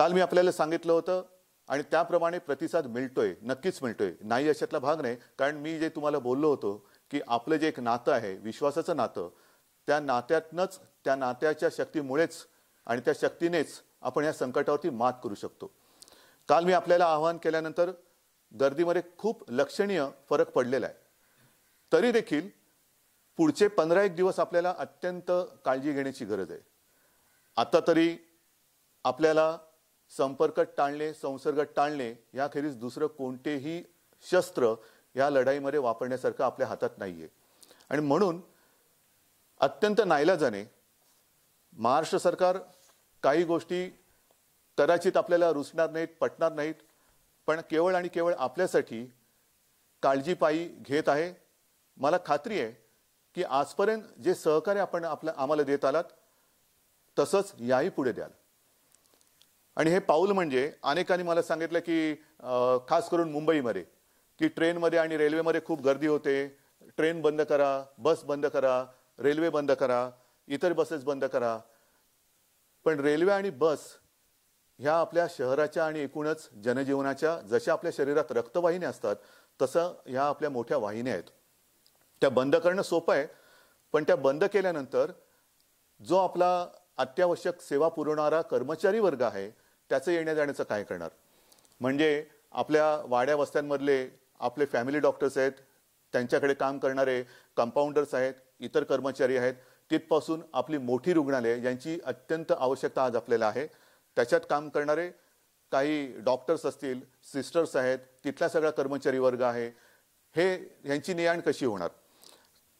काल मी आपल्याला सांगितलं होतं आणि त्याप्रमाणे प्रतिसाद मिळतोय नक्कीच मिळतोय नाही अशातला भाग नाही कारण मी जे तुम्हाला बोललो होतो की आपलं जे एक नातं आहे विश्वासाचं नातं त्या नात्यातनंच त्या नात्याच्या शक्तीमुळेच आणि त्या शक्तीनेच आपण या संकटावरती मात करू शकतो काल मी आपल्याला आवाहन केल्यानंतर गर्दीमध्ये खूप लक्षणीय फरक पडलेला आहे तरी देखील पुढचे पंधरा एक दिवस आपल्याला अत्यंत काळजी घेण्याची गरज आहे आता तरी आपल्याला संपर्क टाळणे संसर्ग टाळणे याखेरीज दुसरं कोणतेही शस्त्र या लढाईमध्ये वापरण्यासारखं आपल्या हातात नाही आहे आणि म्हणून अत्यंत नाईलाजाने महाराष्ट्र सरकार काही गोष्टी कदाचित आपल्याला रुचणार नाहीत पटणार नाहीत पण केवळ आणि केवळ आपल्यासाठी काळजीपायी घेत आहे मला खात्री आहे की आजपर्यंत जे सहकार्य आपण आपलं आम्हाला देत आलात तसंच याही पुढे द्याल आणि हे पाऊल म्हणजे अनेकांनी मला सांगितलं की खास करून मुंबईमध्ये की ट्रेनमध्ये आणि रेल्वेमध्ये खूप गर्दी होते ट्रेन बंद करा बस बंद करा रेल्वे बंद करा इतर बसेस बंद करा पण रेल्वे आणि बस ह्या आपल्या शहराच्या आणि एकूणच जनजीवनाच्या जशा आपल्या शरीरात रक्तवाहिन्या असतात तसं ह्या आपल्या मोठ्या वाहिन्या आहेत त्या बंद करणं सोपं आहे पण त्या बंद केल्यानंतर जो आपला अत्यावश्यक सेवा पुरवणारा कर्मचारी वर्ग आहे त्याचं येण्या जाण्याचं काय करणार म्हणजे आपल्या वाड्या वस्त्यांमधले आपले फॅमिली डॉक्टर्स आहेत त्यांच्याकडे काम करणारे कंपाऊंडर्स आहेत इतर कर्मचारी आहेत तिथपासून आपली मोठी रुग्णालये यांची अत्यंत आवश्यकता आज आपल्याला आहे त्याच्यात काम करणारे काही डॉक्टर्स असतील सिस्टर्स आहेत तिथला सगळा कर्मचारी वर्ग आहे हे यांची नियाण कशी होणार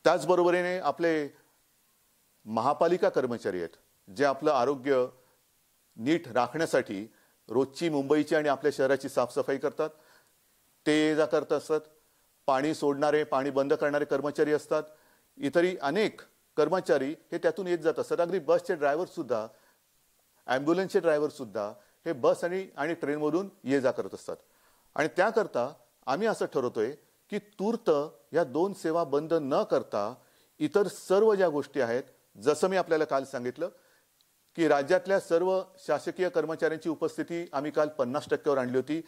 त्याचबरोबरीने आपले महापालिका कर्मचारी आहेत जे आपलं आरोग्य नीट राखण्यासाठी रोजची मुंबईची आणि आपल्या शहराची साफसफाई करतात ते जा करत असतात पाणी सोडणारे पाणी बंद करणारे कर्मचारी असतात इतरही अनेक कर्मचारी हे त्यातून येत जात असतात अगदी बसचे ड्रायव्हरसुद्धा ॲम्ब्युलन्सचे ड्रायव्हरसुद्धा हे बस आणि आणि ट्रेनमधून ये जा करत असतात आणि त्याकरता आम्ही असं ठरवतोय की तूर्त या दोन सेवा बंद न करता इतर सर्व ज्या गोष्टी आहेत जसं मी आपल्याला काल सांगितलं की राज्यातल्या सर्व शासकीय कर्मचाऱ्यांची उपस्थिती आम्ही काल पन्नास टक्क्यावर आणली होती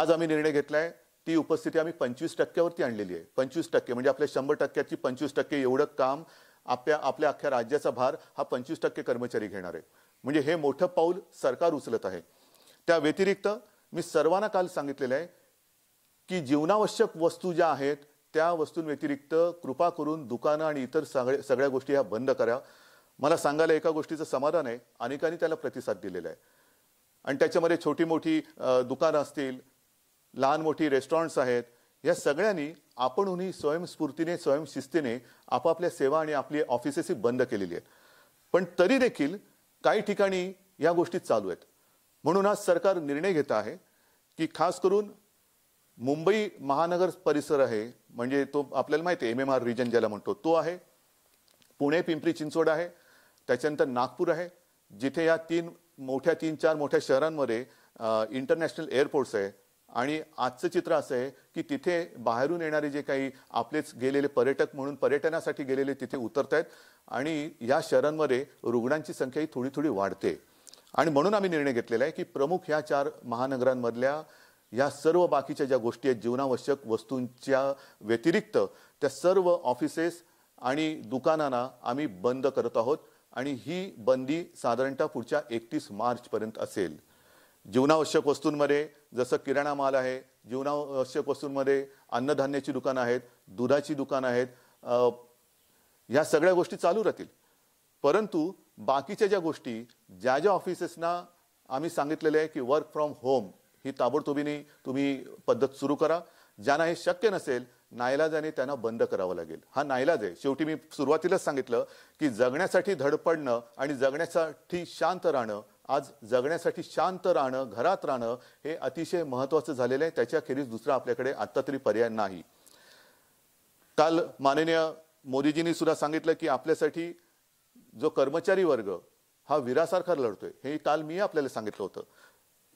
आज आम्ही निर्णय घेतलाय ती उपस्थिती आम्ही पंचवीस टक्क्यावरती आणलेली आहे पंचवीस टक्के म्हणजे आपल्या शंभर टक्क्याची पंचवीस टक्के एवढं काम आपल्या आपल्या अख्ख्या राज्याचा भार हा पंचवीस टक्के कर्मचारी घेणार आहे म्हणजे हे मोठं पाऊल सरकार उचलत आहे त्या व्यतिरिक्त मी सर्वांना काल सांगितलेलं आहे की जीवनावश्यक वस्तू ज्या आहेत त्या वस्तूंव्यतिरिक्त कृपा करून दुकानं आणि इतर सगळ्या सगळ्या गोष्टी ह्या बंद करा मला सांगायला एका गोष्टीचं समाधान आहे अनेकांनी त्याला प्रतिसाद दिलेला आहे आणि त्याच्यामध्ये छोटी मोठी दुकानं असतील लहान मोठी रेस्टॉरंट्स आहेत या सगळ्यांनी आपणहूनही स्वयंस्फूर्तीने स्वयंशिस्तीने आपापल्या सेवा आणि आपली ऑफिसेस बंद केलेली आहेत पण तरी देखील काही ठिकाणी या गोष्टी चालू आहेत म्हणून आज सरकार निर्णय घेत आहे की खास करून मुंबई महानगर परिसर आहे म्हणजे तो आपल्याला माहिती आहे एम एम आर रिजन ज्याला म्हणतो तो आहे पुणे पिंपरी चिंचवड आहे त्याच्यानंतर नागपूर आहे जिथे या तीन मोठ्या तीन चार मोठ्या शहरांमध्ये इंटरनॅशनल एअरपोर्ट्स आहे आणि आजचं चित्र असं आहे की तिथे बाहेरून येणारे जे काही आपलेच गेलेले पर्यटक म्हणून पर्यटनासाठी गेलेले तिथे उतरत आहेत आणि या शहरांमध्ये रुग्णांची संख्या ही थोडी थोडी वाढते आणि म्हणून आम्ही निर्णय घेतलेला आहे की प्रमुख ह्या चार महानगरांमधल्या या सर्व बाकीच्या ज्या गोष्टी आहेत जीवनावश्यक वस्तूंच्या व्यतिरिक्त त्या सर्व ऑफिसेस आणि दुकानांना आम्ही बंद करत आहोत आणि ही बंदी साधारणतः पुढच्या एकतीस मार्चपर्यंत असेल जीवनावश्यक वस्तूंमध्ये जसं किराणा माल आहे जीवनावश्यक वस्तूंमध्ये अन्नधान्याची दुकानं आहेत दुधाची दुकानं आहेत ह्या सगळ्या गोष्टी चालू राहतील परंतु बाकीच्या ज्या गोष्टी ज्या ज्या ऑफिसेसना आम्ही सांगितलेले आहे की वर्क फ्रॉम होम ही ताबडतोबीने तुम्ही पद्धत सुरू करा ज्यांना हे शक्य नसेल नाईलाजाने त्यांना बंद करावं लागेल हा नाईलाज आहे शेवटी मी सुरुवातीलाच सांगितलं की जगण्यासाठी धडपडणं आणि जगण्यासाठी शांत राहणं आज जगण्यासाठी शांत राहणं घरात राहणं हे अतिशय महत्त्वाचं झालेलं आहे त्याच्याखेरीज दुसरा आपल्याकडे आत्ता तरी पर्याय नाही काल माननीय मोदीजींनी सुद्धा सांगितलं की आपल्यासाठी जो कर्मचारी वर्ग हा विरासारखा लढतोय हे काल मी आपल्याला सांगितलं होतं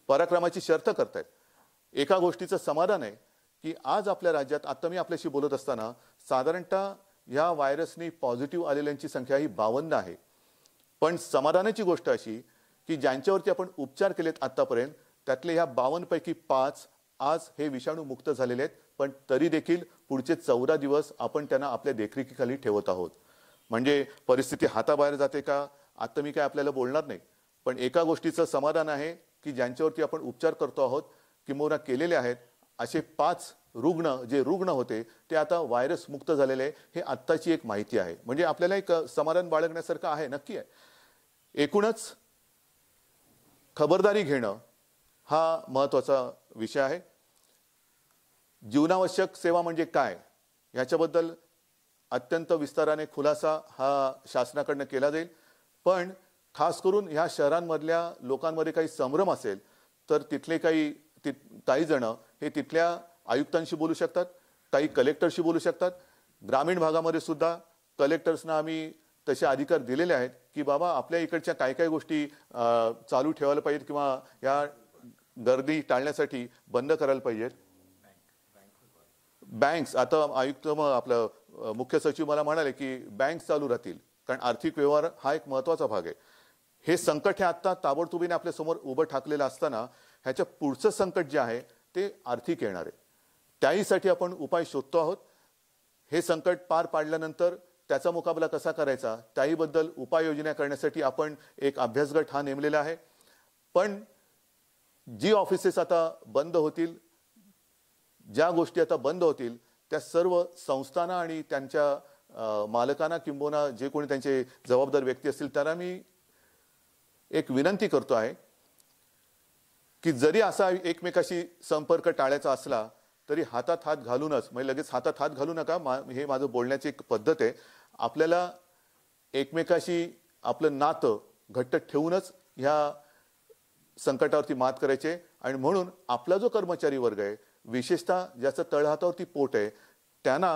पराक्रमाची शर्त करतायत एका गोष्टीचं समाधान आहे की आज आपल्या राज्यात आता मी आपल्याशी बोलत असताना साधारणतः ह्या व्हायरसनी पॉझिटिव्ह आलेल्यांची संख्या ही बावन्न आहे पण समाधानाची गोष्ट अशी की ज्यांच्यावरती आपण उपचार केलेत आत्तापर्यंत त्यातले ह्या बावन्नपैकी पाच आज हे विषाणू मुक्त झालेले आहेत पण तरी देखील पुढचे चौदा दिवस आपण त्यांना आपल्या देखरेखीखाली ठेवत आहोत म्हणजे परिस्थिती हाताबाहेर जाते का आत्ता मी काय आपल्याला बोलणार नाही पण एका गोष्टीचं समाधान आहे की ज्यांच्यावरती आपण उपचार करतो आहोत किंवा केलेले आहेत असे पाच रुग्ण जे रुग्ण होते ते आता व्हायरस मुक्त झालेले आहे हे आत्ताची एक माहिती आहे म्हणजे आपल्याला एक समाधान बाळगण्यासारखं आहे नक्की आहे एकूणच खबरदारी घेणं हा महत्त्वाचा विषय आहे जीवनावश्यक सेवा म्हणजे काय ह्याच्याबद्दल अत्यंत विस्ताराने खुलासा हा शासनाकडनं केला जाईल पण खास करून ह्या शहरांमधल्या लोकांमध्ये काही संभ्रम असेल तर तिथले काही काही जण हे तिथल्या आयुक्तांशी बोलू शकतात काही कलेक्टरशी बोलू शकतात ग्रामीण भागामध्ये सुद्धा कलेक्टर्सना आम्ही तसे अधिकार दिलेले आहेत की बाबा आपल्या इकडच्या काय काय गोष्टी चालू ठेवायला पाहिजेत किंवा या गर्दी टाळण्यासाठी बंद करायला पाहिजेत बँक्स आता आयुक्त मग आपलं मुख्य सचिव मला म्हणाले की बँक चालू राहतील कारण आर्थिक व्यवहार हा एक महत्त्वाचा भाग आहे हे संकट हे आत्ता ताबडतोबीने आपल्यासमोर उभं ठाकलेलं असताना ह्याच्या पुढचं संकट जे आहे ते आर्थिक येणार आहे त्याहीसाठी आपण उपाय शोधतो आहोत हे संकट पार पाडल्यानंतर त्याचा मुकाबला कसा करायचा त्याहीबद्दल उपाययोजना करण्यासाठी आपण एक अभ्यासगट हा नेमलेला आहे पण जी ऑफिसेस आता बंद होतील ज्या गोष्टी आता बंद होतील त्या सर्व संस्थांना आणि त्यांच्या मालकांना किंबोना जे कोणी त्यांचे जबाबदार व्यक्ती असतील त्यांना मी एक विनंती करतो आहे की जरी असा एकमेकाशी संपर्क टाळायचा असला तरी हातात हात घालूनच म्हणजे लगेच हातात हात घालू नका मा हे माझं बोलण्याची एक पद्धत आहे आपल्याला एकमेकाशी आपलं नातं घट्ट ठेवूनच ह्या संकटावरती मात करायचे आणि म्हणून आपला जो कर्मचारी वर्ग आहे विशेषतः ज्याचं तळहातावरती पोट आहे त्यांना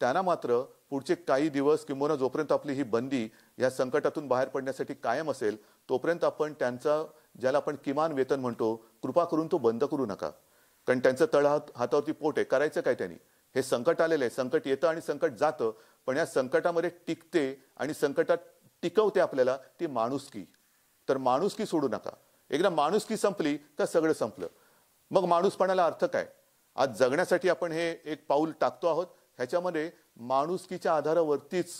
त्यांना मात्र पुढचे काही दिवस किंवा जोपर्यंत आपली ही बंदी या संकटातून बाहेर पडण्यासाठी कायम असेल तोपर्यंत आपण त्यांचा ज्याला आपण किमान वेतन म्हणतो कृपा करून तो बंद करू नका कारण त्यांचं तळ हातावरती पोट आहे करायचं काय त्यांनी हे संकट आलेलं आहे संकट येतं आणि संकट जातं पण या संकटामध्ये टिकते आणि संकटात टिकवते आपल्याला ती माणुसकी तर माणुसकी सोडू नका एकदा माणुसकी संपली तर सगळं संपलं मग माणूसपणाला अर्थ काय आज जगण्यासाठी आपण हे एक पाऊल टाकतो आहोत ह्याच्यामध्ये माणुसकीच्या आधारावरतीच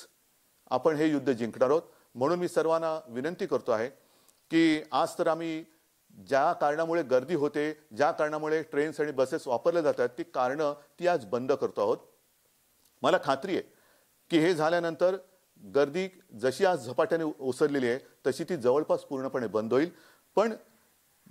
आपण हे युद्ध जिंकणार आहोत म्हणून मी सर्वांना विनंती करतो आहे की आज तर आम्ही ज्या कारणामुळे गर्दी होते ज्या कारणामुळे ट्रेन्स आणि बसेस वापरल्या जातात ती कारणं ती आज बंद करतो आहोत मला खात्री आहे की हे झाल्यानंतर गर्दी जशी आज झपाट्याने ओसरलेली आहे तशी ती जवळपास पूर्णपणे बंद होईल पण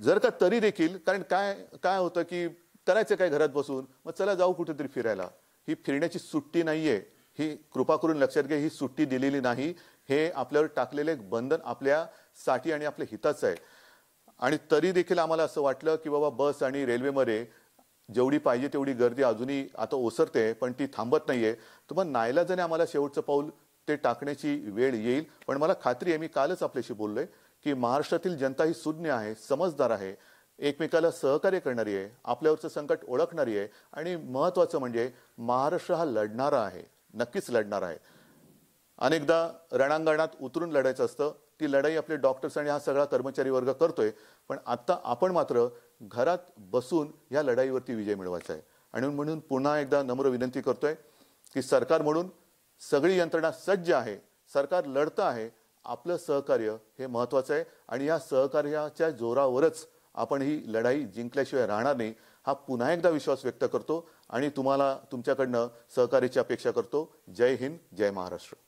जर का तरी देखील कारण काय काय होतं की करायचं काय घरात बसून मग चला जाऊ कुठेतरी फिरायला ही फिरण्याची सुट्टी नाही आहे ही कृपा करून लक्षात घ्या ही सुट्टी दिलेली नाही हे आपल्यावर टाकलेले एक बंधन आपल्यासाठी आणि आपल्या हिताचं आहे आणि तरी देखील आम्हाला असं वाटलं की बाबा बस आणि रेल्वेमध्ये जेवढी पाहिजे तेवढी गर्दी अजूनही आता ओसरते पण ती थांबत आहे तर मग नायलाजाने आम्हाला शेवटचं पाऊल ते टाकण्याची वेळ येईल पण मला खात्री आहे मी कालच आपल्याशी बोललोय की महाराष्ट्रातील जनता ही सुज्ञ आहे समजदार आहे एकमेकाला सहकार्य करणारी आहे आपल्यावरचं संकट ओळखणारी आहे आणि महत्त्वाचं म्हणजे महाराष्ट्र हा लढणारा आहे नक्कीच लढणार आहे अनेकदा रणांगणात उतरून लढायचं असतं ती लढाई आपले डॉक्टर्स आणि हा सगळा कर्मचारी वर्ग करतोय पण आत्ता आपण मात्र घरात बसून या लढाईवरती विजय मिळवायचा आहे आणि म्हणून पुन्हा एकदा नम्र विनंती करतोय की सरकार म्हणून सगळी यंत्रणा सज्ज आहे सरकार लढतं आहे आपलं सहकार्य हे महत्त्वाचं आहे आणि या सहकार्याच्या जोरावरच आपण ही लढाई जिंकल्याशिवाय राहणार नाही हा पुन्हा एकदा विश्वास व्यक्त करतो आणि तुम्हाला तुमच्याकडनं सहकार्याची अपेक्षा करतो जय हिंद जय महाराष्ट्र